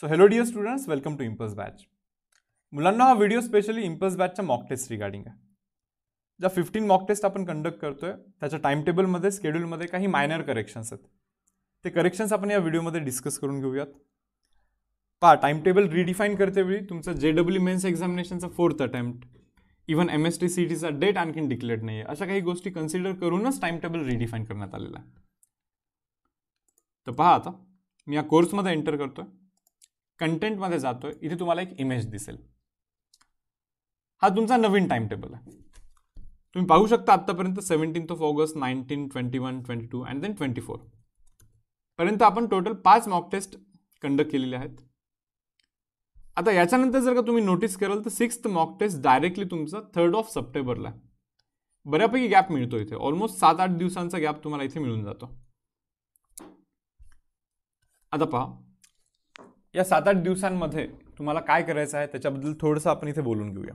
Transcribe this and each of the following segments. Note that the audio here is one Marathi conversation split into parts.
so hello dear students welcome to इम्पस बॅच मुलांना हा व्हिडिओ स्पेशली इम्पस बॅचच्या मॉक टेस्ट रिगार्डिंग आहे ज्या फिफ्टीन मॉक टेस्ट आपण कंडक्ट करतो आहे त्याच्या टाईम टेबलमध्ये स्केड्यूलमध्ये काही मायनर करेक्शन्स आहेत ते करेक्शन्स आपण या व्हिडिओमध्ये डिस्कस करून घेऊयात पहा टाइम टेबल रिडिफाईन करतेवेळी तुमचं जे डब्ल्यू मेन्स एक्झामिनेशनचा fourth attempt even M S T C टीचा डेट आणखीन डिक्लेअर्ड नाही आहे अशा काही गोष्टी कन्सिडर करूनच टाइम टेबल रिडिफाईन करण्यात आलेला आहे तर पहा आता मी या कोर्समध्ये एंटर करतो आहे कंटेंटमध्ये जातो आहे इथे तुम्हाला एक इमेज दिसेल हा तुमचा नवीन टाइम टेबल आहे तुम्ही पाहू शकता आत्तापर्यंत seventeenth of August nineteen twenty one twenty two and then twenty four पर्यंत आपण टोटल पाच मॉक टेस्ट कंडक्ट केलेले आहेत आता याच्यानंतर जर का तुम्ही नोटीस कराल तर सिक्स्थ मॉक टेस्ट डायरेक्टली तुमचा थर्ड ऑफ सप्टेंबरला बऱ्यापैकी गॅप मिळतो इथे ऑलमोस्ट सात आठ दिवसांचा गॅप तुम्हाला इथे मिळून जातो आता पहा या सात आठ दिवसांमध्ये तुम्हाला काय करायचं आहे त्याच्याबद्दल थोडंसं आपण इथे बोलून घेऊया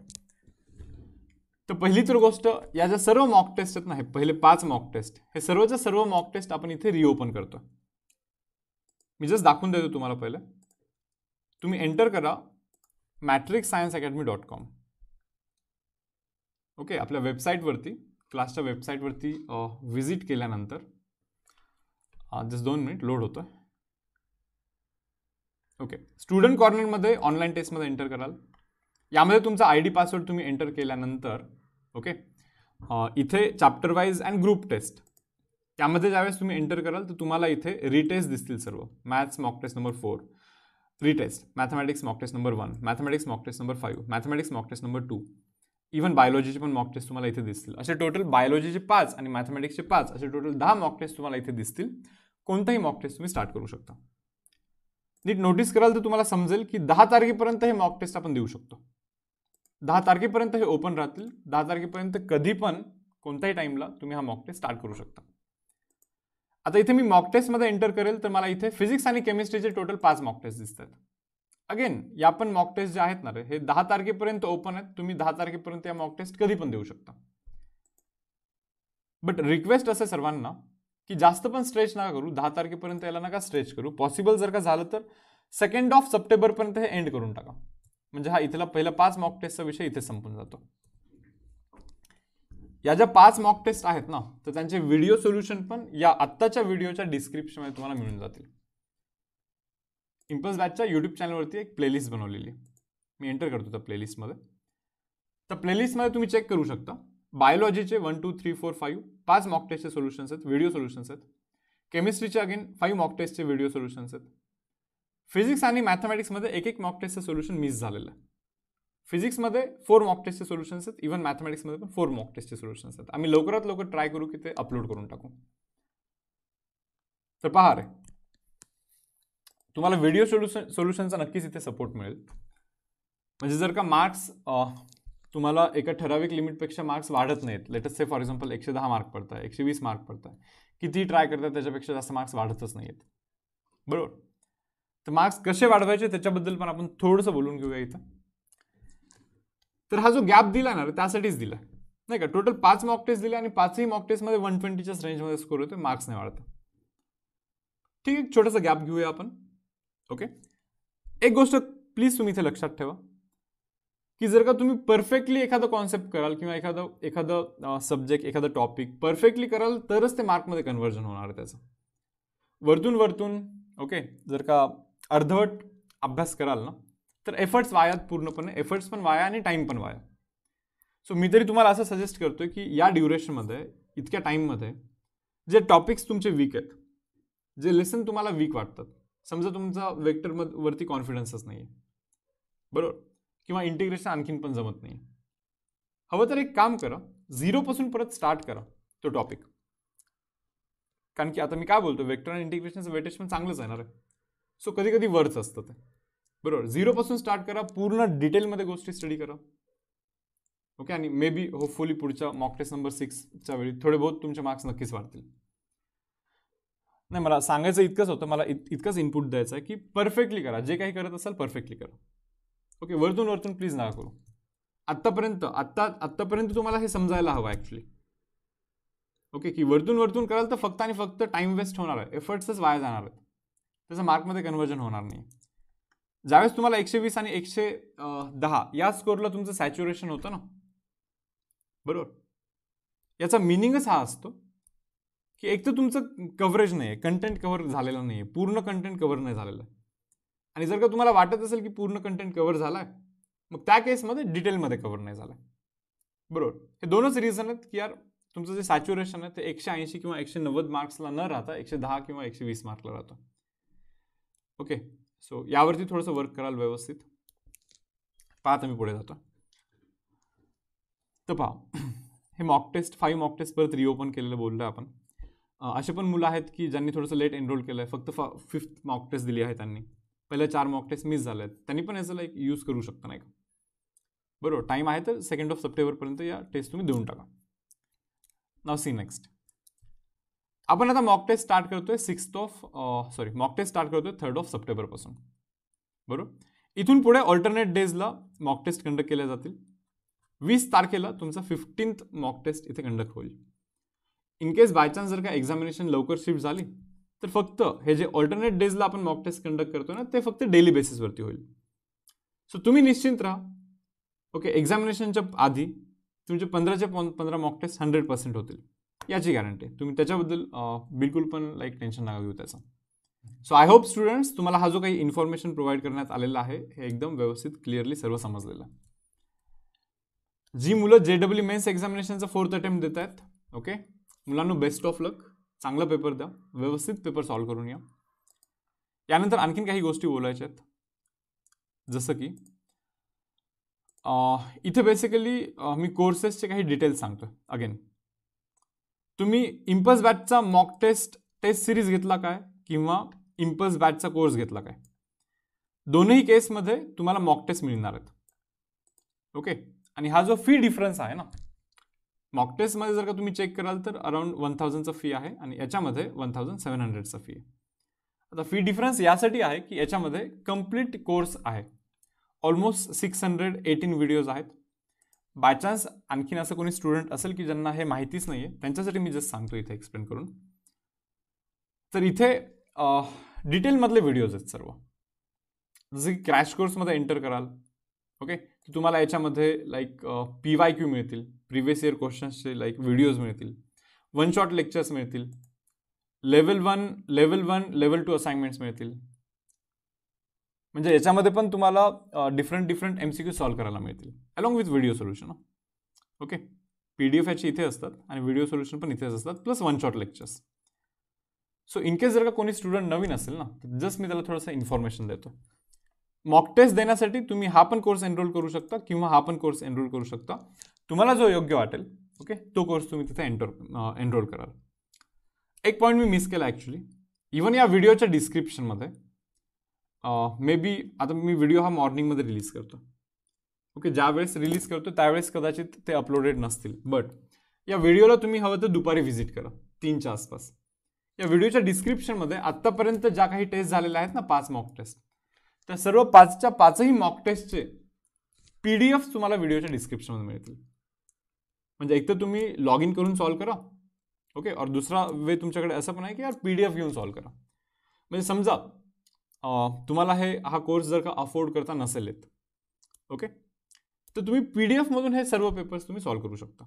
तर पहिली तर गोष्ट या ज्या सर्व मॉक टेस्ट आहेत ना हे पहिले पाच मॉक टेस्ट हे सर्वच्या सर्व मॉक टेस्ट आपण इथे रिओपन करतो मी जस्ट दाखवून देतो तुम्हाला पहिले तुम्ही एंटर करा matric science academy dot com okay आपल्या वेबसाईटवरती क्लासच्या वेबसाईटवरती व्हिजिट केल्यानंतर जस्ट दोन मिनिट लोड होतं ओके स्टुडंट कॉर्नरमध्ये ऑनलाईन टेस्टमध्ये एंटर कराल यामध्ये तुमचा आय डी पासवर्ड तुम्ही एंटर केल्यानंतर ओके इथे chapter wise and group test त्यामध्ये ज्यावेळेस तुम्ही एंटर कराल तर तुम्हाला इथे रिटेस्ट दिसतील सर्व maths mock test number four retest mathematics mock test number one mathematics mock test number five mathematics mock test number two even बायोलॉजीचे पण मॉक टेस्ट तुम्हाला इथे दिसतील असे टोटल बायोलॉजीचे पाच आणि मॅथमॅटिक्सचे पाच असे टोटल दहा मॉक टेस्ट तुम्हाला इथे दिसतील कोणताही मॉक टेस्ट तुम्ही स्टार्ट करू शकता नीट नोटीस कराल तर तुम्हाला समजेल की दहा तारखेपर्यंत हे मॉक टेस्ट आपण देऊ शकतो दहा तारखेपर्यंत हे ओपन राहतील दहा तारखेपर्यंत कधी पण कोणत्याही टाइमला तुम्ही हा मॉक टेस्ट स्टार्ट करू शकता आता इथे मी मॉक टेस्टमध्ये एंटर करेल तर मला इथे फिजिक्स आणि केमिस्ट्रीचे टोटल पाच मॉक टेस्ट दिसतात अगेन या पण मॉक टेस्ट जे आहेत ना रे हे दहा तारखेपर्यंत ओपन आहेत तुम्ही दहा तारखेपर्यंत या मॉक टेस्ट कधी पण देऊ शकता बट रिक्वेस्ट असे सर्वांना की जास्त पण स्ट्रेच नका करू दहा तारखेपर्यंत याला नका स्ट्रेच करू पॉसिबल जर का झालं तर सेकंड ऑफ पर्यंत हे एंड करून टाका म्हणजे हा इथला पहिला पाच मॉक टेस्टचा विषय इथे संपून जातो या ज्या पाच मॉक टेस्ट आहेत ना तर त्यांचे व्हिडिओ सोल्युशन पण या आत्ताच्या व्हिडिओच्या डिस्क्रिप्शनमध्ये तुम्हाला मिळून जातील इम्पल्स बॅचच्या युट्यूब चॅनलवरती एक प्लेलिस्ट बनवलेली मी एंटर करतो त्या प्लेलिस्टमध्ये तर प्लेलिस्टमध्ये तुम्ही चेक करू शकता बायोलॉजीचे one two three four five पाच मॉक टेस्टचे सोल्युशन्स आहेत व्हिडिओ सोल्युशन्स आहेत केमिस्ट्रीचे अगेन फाईव्ह मॉक टेस्टचे व्हिडिओ सोल्युशन्स आहेत फिजिक्स आणि मॅथमॅटिक्समध्ये एक एक मॉक टेस्टचं सोल्युशन मिस झालेलं आहे फिजिक्समध्ये फोर मॉक टेस्टचे सोल्युशन्स आहेत इव्हन मॅथमॅटिक्समध्ये पण फोर मॉक टेस्टचे सोल्युशन्स आहेत आम्ही लवकरात लवकर ट्राय करू की ते अपलोड करून टाकू तर पहा रे तुम्हाला व्हिडिओ सोल्युशन सोल्युशनचा नक्कीच इथे सपोर्ट मिळेल म्हणजे जर का मार्क्स तुम्हाला एका ठराविक लिमिटपेक्षा मार्क्स वाढत नाहीत लेटेस्ट से फॉर एक्झाम्पल एकशे दहा मार्क पडताय एकशे वीस मार्क पडताय किती ट्राय करतात त्याच्यापेक्षा जास्त मार्क्स वाढतच नाहीत बरोबर तर मार्क्स कसे वाढवायचे त्याच्याबद्दल पण आपण थोडंसं बोलून घेऊया इथं तर हा जो गॅप दिला ना त्यासाठीच दिला नाही का टोटल पाच मॉक टेस्ट दिले आणि पाचही मॉक टेस्टमध्ये वन ट्वेंटीच्याच रेंजमध्ये स्कोर होते मार्क्स नाही वाढत ठीक आहे छोटासा गॅप घेऊया आपण ओके एक गोष्ट प्लीज तुम्ही इथे लक्षात ठेवा की जर का तुम्ही परफेक्टली एखादं कॉन्सेप्ट कराल किंवा एखादं एखादं सब्जेक्ट एखादं टॉपिक परफेक्टली कराल तरच ते मार्कमध्ये कन्वर्जन होणार आहे त्याचं वरतून वरतून ओके जर का अर्धवट अभ्यास कराल ना तर एफर्ट्स वायात पूर्णपणे एफर्ट्स पण वाया आणि टाईम पण वाया सो मी तरी तुम्हाला असं सजेस्ट करतो की या ड्युरेशनमध्ये इतक्या टाईममध्ये जे टॉपिक्स तुमचे वीक आहेत जे लेसन तुम्हाला वीक वाटतात समजा तुमचा वेक्टरमध्ये वरती कॉन्फिडन्सच नाही आहे बरोबर किंवा इंटिग्रेशन आणखीन पण जमत नाही हवं तर एक काम करा झिरोपासून परत स्टार्ट करा तो टॉपिक कारण की आता मी काय बोलतो वेक्टर आणि इंटिग्रेशनचं वेटेज पण चांगलंच येणार आहे सो कधी कधी वर्थ असतं ते बरोबर झिरोपासून स्टार्ट करा पूर्ण डिटेलमध्ये गोष्टी स्टडी करा ओके आणि मे बी होपफुली पुढच्या मॉक टेस्ट नंबर सिक्सच्या वेळी थोडे बहुत तुमचे मार्क्स नक्कीच वाढतील नाही मला सांगायचं इतकंच होतं मला इत इतकंच इनपुट द्यायचं आहे की परफेक्टली करा जे काही करत असाल परफेक्टली करा ओके वरतून वरतून प्लीज नका करू आत्तापर्यंत आत्ता आत्तापर्यंत तुम्हाला हे समजायला हवं ॲक्च्युली ओके की वरतून वरतून कराल तर फक्त आणि फक्त टाईम वेस्ट होणार आहे एफर्ट्सच वाया जाणार आहेत त्याचं मार्कमध्ये कन्वर्जन होणार नाही ज्यावेळेस तुम्हाला एकशे वीस आणि एकशे दहा या स्कोरला तुमचं सॅच्युरेशन होतं ना बरोबर याचा मिनिंगच हा असतो की एक तर तुमचं कव्हरेज नाही आहे कंटेंट कव्हर झालेलं नाही आहे पूर्ण कंटेंट कव्हर नाही झालेलं आहे आणि जर का तुम्हाला वाटत असेल की पूर्ण कंटेंट कव्हर झाला मग त्या केसमध्ये डिटेलमध्ये कव्हर नाही झाला बरोबर हे दोनच रिझन आहेत की यार तुमचं जे सॅच्युरेशन आहे ते एकशे ऐंशी किंवा एकशे नव्वद मार्क्सला न राहता एकशे दहा किंवा एकशे वीस मार्कला राहतो ओके सो यावरती थोडंसं वर्क कराल व्यवस्थित पाहता मी पुढे जातो तर पहा हे mock test five mock test परत रिओपन केलेलं बोललो आपण असे पण मुलं आहेत की ज्यांनी थोडंसं लेट एनरोल केलं आहे फक्त फा फिफ्थ मॉक टेस्ट दिली आहे त्यांनी पहिले चार मॉक टेस्ट मिस झाले आहेत त्यांनी पण याचा लाईक यूज करू शकता नाही का बरोबर टाईम आहे तर सेकंड ऑफ सप्टेंबरपर्यंत या टेस्ट तुम्ही देऊन टाका नाव सी नेक्स्ट आपण आता मॉक टेस्ट स्टार्ट करतोय sixth of sorry mock test start करतोय थर्ड ऑफ सप्टेंबरपासून बरोबर इथून पुढे ऑल्टरनेट डेजला मॉक टेस्ट कंडक्ट केल्या जातील वीस तारखेला तुमचा फिफ्टीन्थ मॉक टेस्ट इथे कंडक्ट होईल इन केस बाय चान्स जर का एक्झामिनेशन लवकर शिफ्ट झाली तर फक्त हे जे ऑल्टरनेट डेजला आपण मॉक टेस्ट कंडक्ट करतो ना ते फक्त डेली बेसिसवरती होईल सो तुम्ही निश्चिंत राहा ओके एक्झामिनेशनच्या आधी तुमचे पंधराच्या पं पंधरा मॉक टेस्ट हंड्रेड पर्सेंट होतील याची गॅरंटी आहे तुम्ही त्याच्याबद्दल बिलकुल पण लाईक टेन्शन नका घेऊ त्याचं सो आय होप स्टुडंट्स तुम्हाला हा जो काही इन्फॉर्मेशन प्रोव्हाइड करण्यात आलेला आहे हे एकदम व्यवस्थित क्लिअरली सर्व समजलेलं जी मुलं जे डब्ल्यू मेन्स एक्झामिनेशनचा फोर्थ अटेम्प्ट देत आहेत ओके मुलांना बेस्ट ऑफ लक चांगला पेपर द्या व्यवस्थित पेपर सॉल्व करून या यानंतर आणखीन काही गोष्टी बोलायच्या आहेत जसं की इथे बेसिकली मी कोर्सेसचे काही डिटेल्स सांगतो अगेन तुम्ही इम्पस बॅटचा मॉक टेस्ट टेस्ट सिरीज घेतला काय किंवा इम्पस बॅटचा कोर्स घेतला काय दोन्ही केसमध्ये तुम्हाला मॉक टेस्ट मिळणार आहेत ओके आणि हा जो फी डिफरन्स आहे ना मॉक टेस्टमध्ये जर का तुम्ही चेक कराल तर अराउंड वन थाउजंडचं फी आहे आणि याच्यामध्ये वन थाउजंड सेवन हंड्रेडचा फी आहे आता फी डिफरन्स यासाठी आहे की याच्यामध्ये कम्प्लीट कोर्स आहे almost six hundred eighteen videos आहेत चान्स आणखीन असं कोणी स्टुडंट असेल की ज्यांना हे माहितीच नाही आहे त्यांच्यासाठी मी जस्ट सांगतो इथे एक्सप्लेन करून तर इथे डिटेलमधले व्हिडिओज आहेत सर्व जसं की क्रॅश कोर्समध्ये एंटर कराल ओके तुम्हाला याच्यामध्ये लाईक पी वाय क्यू मिळतील प्रिव्हियस इयर क्वेश्चन्सचे लाईक व्हिडिओज मिळतील वन शॉट लेक्चर्स मिळतील level one level one level two assignments मिळतील म्हणजे याच्यामध्ये पण तुम्हाला different different M C Q solve करायला मिळतील along with video solution okay P D F याचे इथे असतात आणि व्हिडिओ सोल्युशन पण इथेच असतात plus one shot lectures so in case जर का कोणी स्टुडंट नवीन असेल ना तर जस्ट मी त्याला थोडंसं इन्फॉर्मेशन देतो मॉक टेस्ट देण्यासाठी तुम्ही हा पण कोर्स एनरोल करू शकता किंवा हा पण कोर्स एनरोल करू शकता तुम्हाला जो योग्य वाटेल ओके तो कोर्स तुम्ही तिथे एन्टर एनरोल कराल एक पॉईंट मी मिस केला ॲक्च्युली इवन या व्हिडिओच्या डिस्क्रिप्शनमध्ये मे बी आता मी व्हिडिओ हा मॉर्निंगमध्ये रिलीज करतो ओके ज्यावेळेस रिलीज करतो त्यावेळेस कदाचित ते अपलोडेड नसतील बट या व्हिडिओला तुम्ही हवं तर दुपारी व्हिजिट करा तीनच्या आसपास या व्हिडिओच्या डिस्क्रिप्शनमध्ये आत्तापर्यंत ज्या काही टेस्ट झालेल्या आहेत ना पाच मॉक टेस्ट त्या सर्व पाचच्या पाचही मॉक टेस्टचे पी डी एफ तुम्हाला व्हिडिओच्या डिस्क्रिप्शनमध्ये मिळतील म्हणजे एक तर तुम्ही लॉग इन करून सॉल्व करा ओके और दुसरा वे तुमच्याकडे असं पण आहे की यार पी डी एफ घेऊन सॉल्व करा म्हणजे समजा तुम्हाला हे हा कोर्स जर का अफोर्ड करता नसेल येत ओके तर तुम्ही पी डी एफमधून हे सर्व पेपर्स तुम्ही सॉल्व करू शकता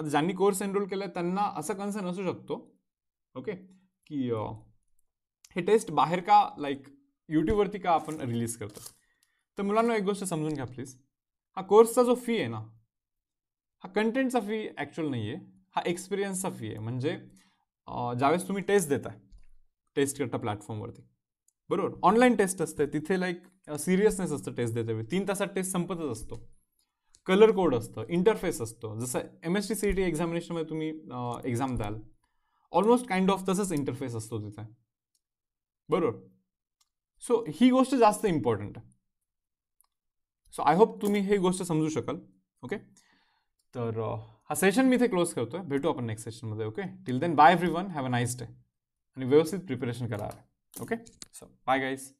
आता ज्यांनी कोर्स एनरोल केला त्यांना असा कन्सर्न असू शकतो ओके की हे टेस्ट बाहेर का लाईक यूट्यूबवरती का आपण रिलीज करतो तर मुलांना एक गोष्ट समजून घ्या प्लीज हा कोर्सचा जो फी आहे ना हा फी ॲक्च्युअल नाही आहे हा एक्सपिरियन्सचा फी आहे म्हणजे ज्यावेळेस तुम्ही टेस्ट देताय टेस्ट करता प्लॅटफॉर्मवरती बरोबर ऑनलाईन टेस्ट असते तिथे लाईक सिरियसनेस असतं टेस्ट देते तीन तासात टेस्ट संपतच असतो कलर कोड असतं इंटरफेस असतो जसं M S T C T एक्झामिनेशनमध्ये तुम्ही एक्झाम द्याल ऑलमोस्ट काइंड ऑफ तसंच इंटरफेस असतो तिथे बरोबर सो ही गोष्ट जास्त इम्पॉर्टंट आहे सो आय होप तुम्ही हे गोष्ट समजू शकाल ओके तर हा सेशन मी इथे क्लोज करतो भेटू आपण नेक्स्ट सेशनमध्ये okay till then bye everyone have a nice day आणि व्यवस्थित प्रिपरेशन करा ओके सो बाय गाईज